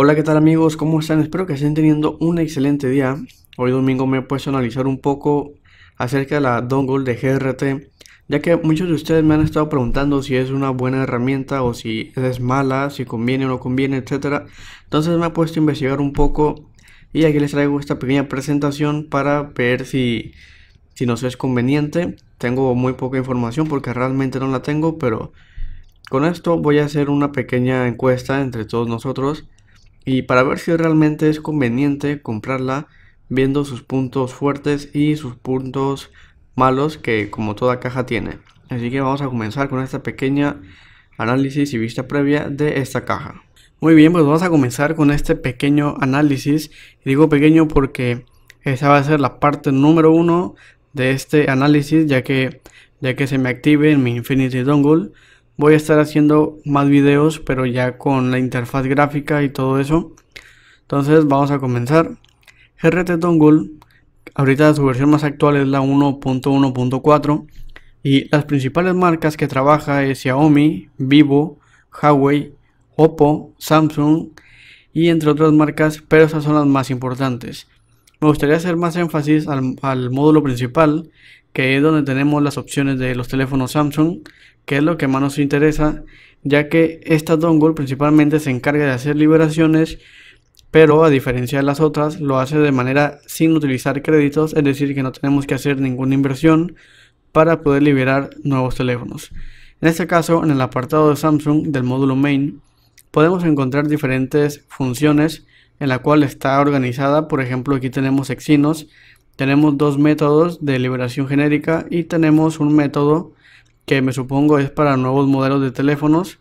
Hola, ¿qué tal amigos? ¿Cómo están? Espero que estén teniendo un excelente día. Hoy domingo me he puesto a analizar un poco acerca de la dongle de GRT, ya que muchos de ustedes me han estado preguntando si es una buena herramienta o si es mala, si conviene o no conviene, etc. Entonces me he puesto a investigar un poco y aquí les traigo esta pequeña presentación para ver si, si nos es conveniente. Tengo muy poca información porque realmente no la tengo, pero con esto voy a hacer una pequeña encuesta entre todos nosotros y para ver si realmente es conveniente comprarla viendo sus puntos fuertes y sus puntos malos que como toda caja tiene. Así que vamos a comenzar con este pequeña análisis y vista previa de esta caja. Muy bien, pues vamos a comenzar con este pequeño análisis. digo pequeño porque esa va a ser la parte número uno de este análisis, ya que, ya que se me active en mi Infinity Dongle Voy a estar haciendo más videos, pero ya con la interfaz gráfica y todo eso. Entonces vamos a comenzar. GRT Dongle, ahorita su versión más actual es la 1.1.4 y las principales marcas que trabaja es Xiaomi, Vivo, Huawei, Oppo, Samsung y entre otras marcas, pero esas son las más importantes. Me gustaría hacer más énfasis al módulo principal que es donde tenemos las opciones de los teléfonos Samsung, que es lo que más nos interesa, ya que esta dongle principalmente se encarga de hacer liberaciones, pero a diferencia de las otras, lo hace de manera sin utilizar créditos, es decir, que no tenemos que hacer ninguna inversión para poder liberar nuevos teléfonos. En este caso, en el apartado de Samsung del módulo main, podemos encontrar diferentes funciones en la cual está organizada. Por ejemplo, aquí tenemos Exynos, tenemos dos métodos de liberación genérica y tenemos un método que me supongo es para nuevos modelos de teléfonos.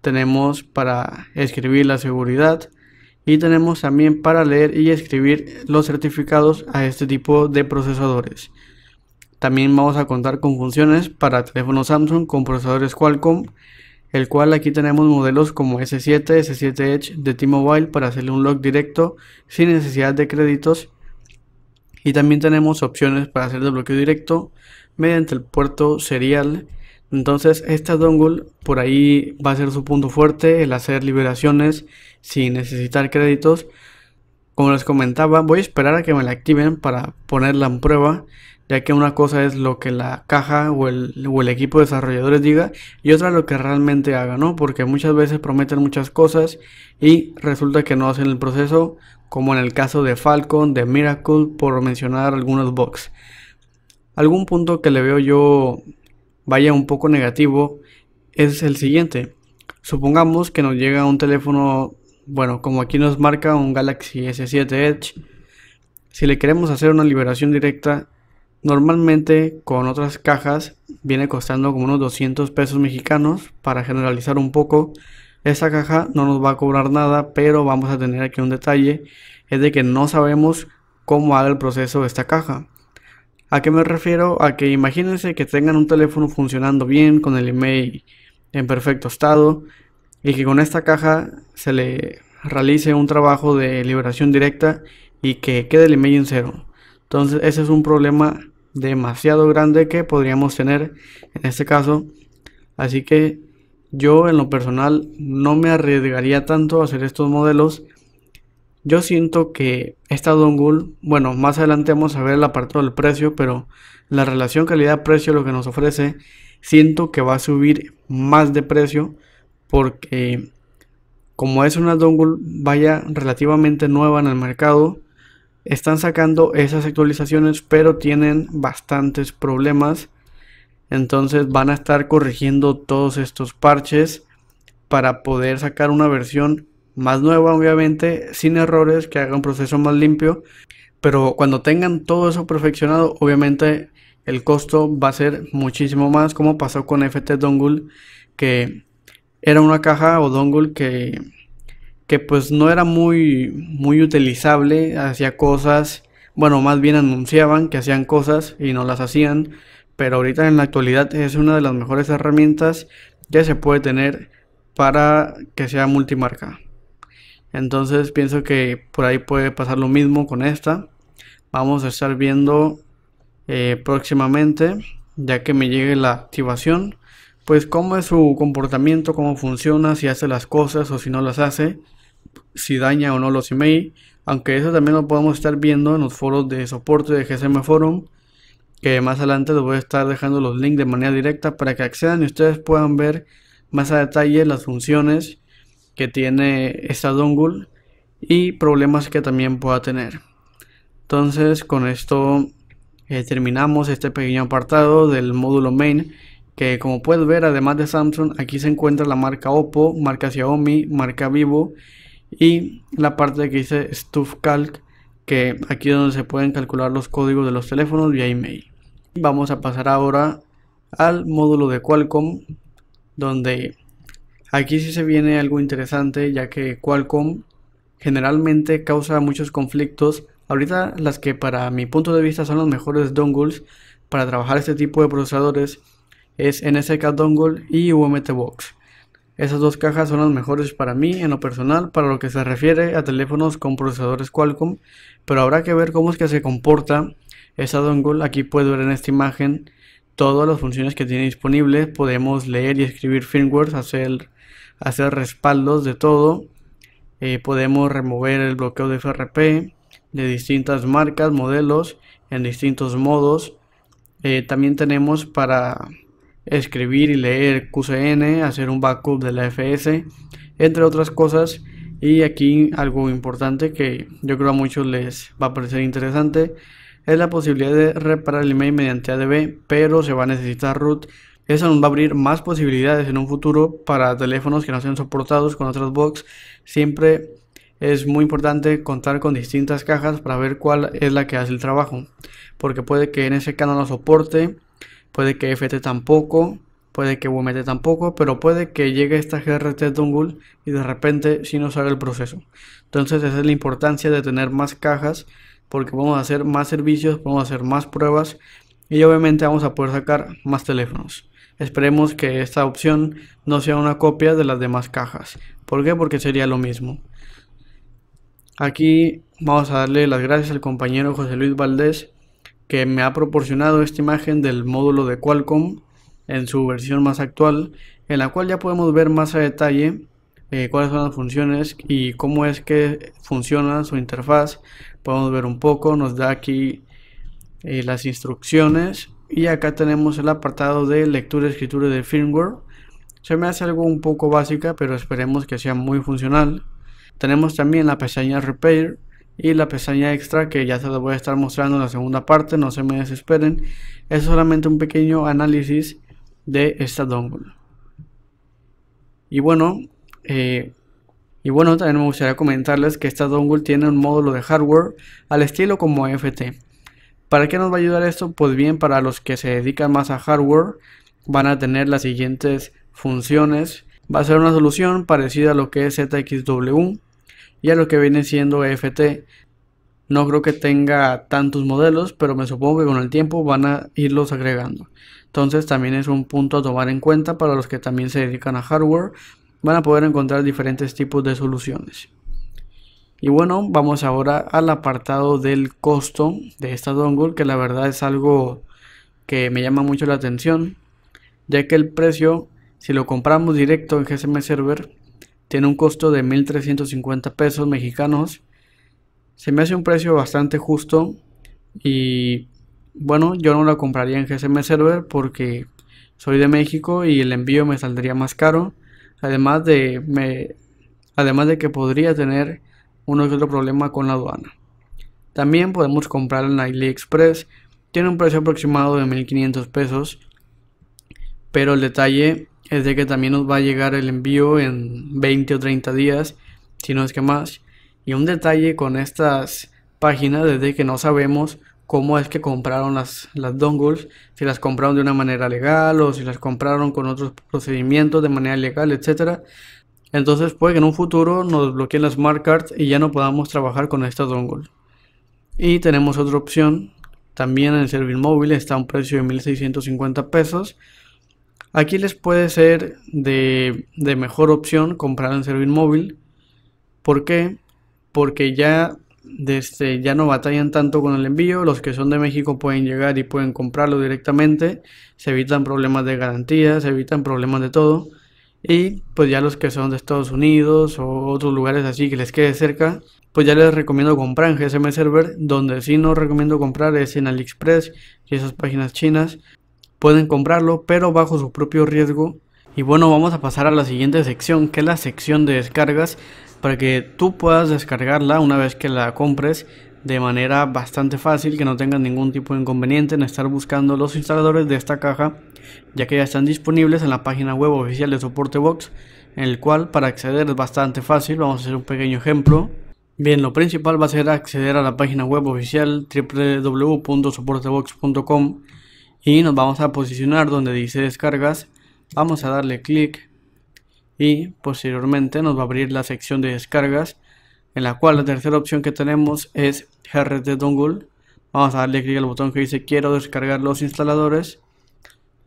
Tenemos para escribir la seguridad y tenemos también para leer y escribir los certificados a este tipo de procesadores. También vamos a contar con funciones para teléfonos Samsung con procesadores Qualcomm, el cual aquí tenemos modelos como S7, S7 Edge de T-Mobile para hacerle un log directo sin necesidad de créditos y también tenemos opciones para hacer desbloqueo directo mediante el puerto serial. Entonces esta dongle por ahí va a ser su punto fuerte, el hacer liberaciones sin necesitar créditos como les comentaba, voy a esperar a que me la activen para ponerla en prueba, ya que una cosa es lo que la caja o el, equipo de desarrolladores diga y otra lo que realmente haga, ¿no? Porque muchas veces prometen muchas cosas y resulta que no hacen el proceso, como en el caso de Falcon, de Miracle, por mencionar algunos bugs. Algún punto que le veo yo vaya un poco negativo es el siguiente. Supongamos que nos llega un teléfono bueno, como aquí nos marca un Galaxy S7 Edge, si le queremos hacer una liberación directa, normalmente con otras cajas viene costando como unos 200 pesos mexicanos. Para generalizar un poco, esta caja no nos va a cobrar nada, pero vamos a tener aquí un detalle, es de que no sabemos cómo haga el proceso de esta caja. ¿A qué me refiero? A que imagínense que tengan un teléfono funcionando bien con el email en perfecto estado y que con esta caja se le realice un trabajo de liberación directa y que quede el email en cero. Entonces ese es un problema demasiado grande que podríamos tener en este caso. Así que yo en lo personal no me arriesgaría tanto a hacer estos modelos. Yo siento que esta dongle, bueno, más adelante vamos a ver la parte del precio, pero la relación calidad-precio lo que nos ofrece, siento que va a subir más de precio porque como es una dongle vaya relativamente nueva en el mercado, están sacando esas actualizaciones, pero tienen bastantes problemas. Entonces van a estar corrigiendo todos estos parches para poder sacar una versión más nueva, obviamente, sin errores, que haga un proceso más limpio. Pero cuando tengan todo eso perfeccionado, obviamente el costo va a ser muchísimo más, como pasó con FT Dongle, que era una caja o dongle que, que pues no era muy, muy utilizable, hacía cosas, bueno, más bien anunciaban que hacían cosas y no las hacían, pero ahorita en la actualidad es una de las mejores herramientas que se puede tener para que sea multimarca. Entonces pienso que por ahí puede pasar lo mismo con esta. Vamos a estar viendo eh, próximamente, ya que me llegue la activación pues cómo es su comportamiento, cómo funciona, si hace las cosas o si no las hace, si daña o no los email, aunque eso también lo podemos estar viendo en los foros de soporte de GSM Forum, que más adelante les voy a estar dejando los links de manera directa para que accedan y ustedes puedan ver más a detalle las funciones que tiene esta dongle y problemas que también pueda tener. Entonces con esto eh, terminamos este pequeño apartado del módulo main que como puedes ver, además de Samsung, aquí se encuentra la marca Oppo, marca Xiaomi, marca Vivo y la parte que dice Stuff Calc, que aquí es donde se pueden calcular los códigos de los teléfonos vía email. Vamos a pasar ahora al módulo de Qualcomm, donde aquí sí se viene algo interesante, ya que Qualcomm generalmente causa muchos conflictos. Ahorita las que para mi punto de vista son los mejores dongles para trabajar este tipo de procesadores es NSK Dongle y UMT Box. Esas dos cajas son las mejores para mí en lo personal para lo que se refiere a teléfonos con procesadores Qualcomm, pero habrá que ver cómo es que se comporta esa dongle. Aquí puedo ver en esta imagen todas las funciones que tiene disponible, podemos leer y escribir firmwares, hacer, hacer respaldos de todo, eh, podemos remover el bloqueo de FRP de distintas marcas, modelos, en distintos modos. Eh, también tenemos para escribir y leer QCN, hacer un backup de la FS, entre otras cosas. Y aquí algo importante que yo creo a muchos les va a parecer interesante es la posibilidad de reparar el email mediante ADB, pero se va a necesitar root. Eso nos va a abrir más posibilidades en un futuro para teléfonos que no sean soportados con otras box. Siempre es muy importante contar con distintas cajas para ver cuál es la que hace el trabajo, porque puede que en ese canal no soporte puede que FT tampoco, puede que WMT tampoco, pero puede que llegue esta GRT dongle y de repente si sí nos haga el proceso. Entonces esa es la importancia de tener más cajas porque vamos a hacer más servicios, vamos a hacer más pruebas y obviamente vamos a poder sacar más teléfonos. Esperemos que esta opción no sea una copia de las demás cajas. ¿Por qué? Porque sería lo mismo. Aquí vamos a darle las gracias al compañero José Luis Valdés que me ha proporcionado esta imagen del módulo de Qualcomm en su versión más actual, en la cual ya podemos ver más a detalle eh, cuáles son las funciones y cómo es que funciona su interfaz. Podemos ver un poco, nos da aquí eh, las instrucciones y acá tenemos el apartado de lectura y escritura de firmware. Se me hace algo un poco básica, pero esperemos que sea muy funcional. Tenemos también la pestaña Repair, y la pestaña extra que ya se la voy a estar mostrando en la segunda parte, no se me desesperen, es solamente un pequeño análisis de esta dongle. Y bueno, eh, y bueno, también me gustaría comentarles que esta dongle tiene un módulo de hardware al estilo como FT. ¿Para qué nos va a ayudar esto? Pues bien, para los que se dedican más a hardware, van a tener las siguientes funciones. Va a ser una solución parecida a lo que es ZXW, y a lo que viene siendo EFT. No creo que tenga tantos modelos, pero me supongo que con el tiempo van a irlos agregando. Entonces también es un punto a tomar en cuenta para los que también se dedican a hardware. Van a poder encontrar diferentes tipos de soluciones. Y bueno, vamos ahora al apartado del costo de esta dongle, que la verdad es algo que me llama mucho la atención, ya que el precio, si lo compramos directo en GSM Server, tiene un costo de 1.350 pesos mexicanos. Se me hace un precio bastante justo. Y bueno, yo no lo compraría en GSM Server porque soy de México y el envío me saldría más caro. Además de, me, además de que podría tener uno que otro problema con la aduana. También podemos comprar en Express. Tiene un precio aproximado de 1.500 pesos. Pero el detalle es de que también nos va a llegar el envío en 20 o 30 días, si no es que más. Y un detalle con estas páginas es de que no sabemos cómo es que compraron las, dongles, si las compraron de una manera legal o si las compraron con otros procedimientos de manera legal, etc. Entonces puede que en un futuro nos bloqueen las smart cards y ya no podamos trabajar con estas dongles. Y tenemos otra opción, también en el móvil está a un precio de 1.650 pesos Aquí les puede ser de, mejor opción comprar en móvil. ¿Por qué? Porque ya, desde, ya no batallan tanto con el envío. Los que son de México pueden llegar y pueden comprarlo directamente. Se evitan problemas de garantía, se evitan problemas de todo. Y pues ya los que son de Estados Unidos o otros lugares así que les quede cerca, pues ya les recomiendo comprar en GSM Server. Donde sí no recomiendo comprar es en AliExpress y esas páginas chinas, pueden comprarlo pero bajo su propio riesgo. Y bueno, vamos a pasar a la siguiente sección que es la sección de descargas para que tú puedas descargarla una vez que la compres de manera bastante fácil, que no tengan ningún tipo de inconveniente en estar buscando los instaladores de esta caja, ya que ya están disponibles en la página web oficial de Soporte Box, en el cual para acceder es bastante fácil, vamos a hacer un pequeño ejemplo. Bien, lo principal va a ser acceder a la página web oficial www.soportebox.com y nos vamos a posicionar donde dice descargas vamos a darle clic y posteriormente nos va a abrir la sección de descargas en la cual la tercera opción que tenemos es GRT Dongle vamos a darle clic al botón que dice quiero descargar los instaladores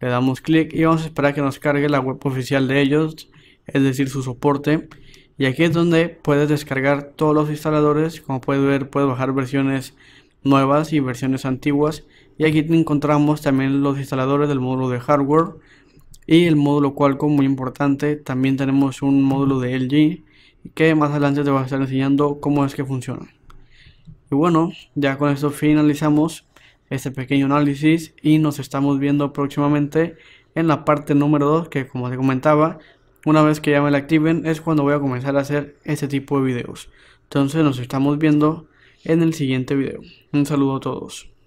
le damos clic y vamos a esperar que nos cargue la web oficial de ellos es decir su soporte y aquí es donde puedes descargar todos los instaladores como puedes ver puedes bajar versiones nuevas y versiones antiguas y aquí encontramos también los instaladores del módulo de hardware y el módulo Qualcomm muy importante también tenemos un módulo de LG que más adelante te voy a estar enseñando cómo es que funciona y bueno ya con esto finalizamos este pequeño análisis y nos estamos viendo próximamente en la parte número 2 que como te comentaba una vez que ya me la activen es cuando voy a comenzar a hacer este tipo de videos entonces nos estamos viendo en el siguiente video un saludo a todos